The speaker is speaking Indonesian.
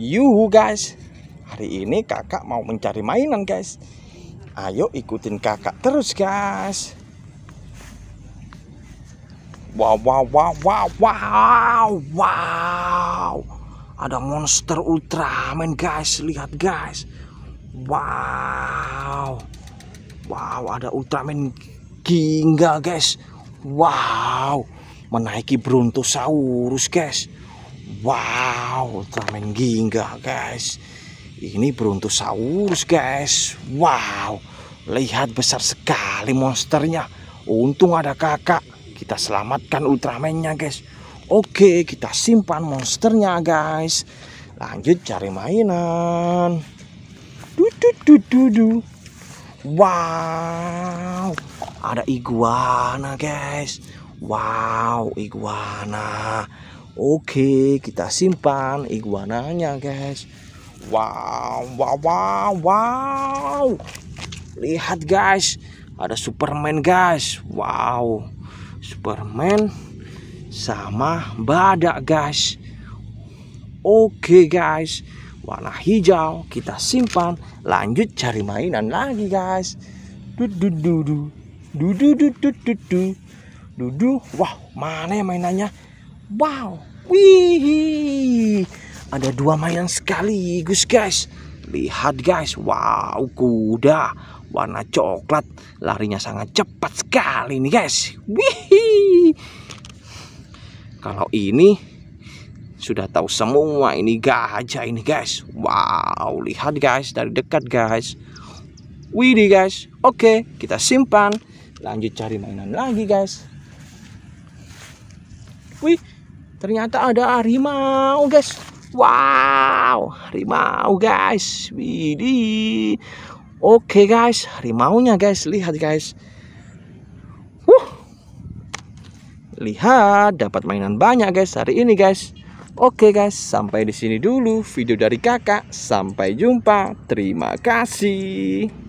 Yuhu guys Hari ini kakak mau mencari mainan guys Ayo ikutin kakak terus guys Wow wow wow wow wow wow Ada monster Ultraman guys Lihat guys Wow Wow ada Ultraman Ginga guys Wow Menaiki Brontosaurus guys Wow, ultraman gingga guys. Ini saurus guys. Wow, lihat besar sekali monsternya. Untung ada kakak. Kita selamatkan ultramannya guys. Oke, kita simpan monsternya guys. Lanjut cari mainan. Du, du, du, du, du. Wow, ada iguana guys. Wow, iguana. Oke, kita simpan iguananya, guys. Wow, wow, wow, wow. Lihat, guys. Ada Superman, guys. Wow. Superman sama badak, guys. Oke, guys. Warna hijau kita simpan. Lanjut cari mainan lagi, guys. Dudu dudu. Dudu dudu dudu. Dudu. Wah, mana mainannya? Wow. Wih. Ada dua mainan sekaligus, guys. Lihat, guys. Wow, kuda warna coklat. Larinya sangat cepat sekali nih, guys. Wih. Kalau ini sudah tahu semua ini gajah ini, guys. Wow, lihat guys dari dekat, guys. Wih, guys. Oke, kita simpan. Lanjut cari mainan lagi, guys. Wih, ternyata ada harimau guys wow harimau guys widih oke okay, guys nya, guys lihat guys Wuh. lihat dapat mainan banyak guys hari ini guys Oke okay guys, sampai di sini dulu video dari kakak. Sampai jumpa. Terima kasih.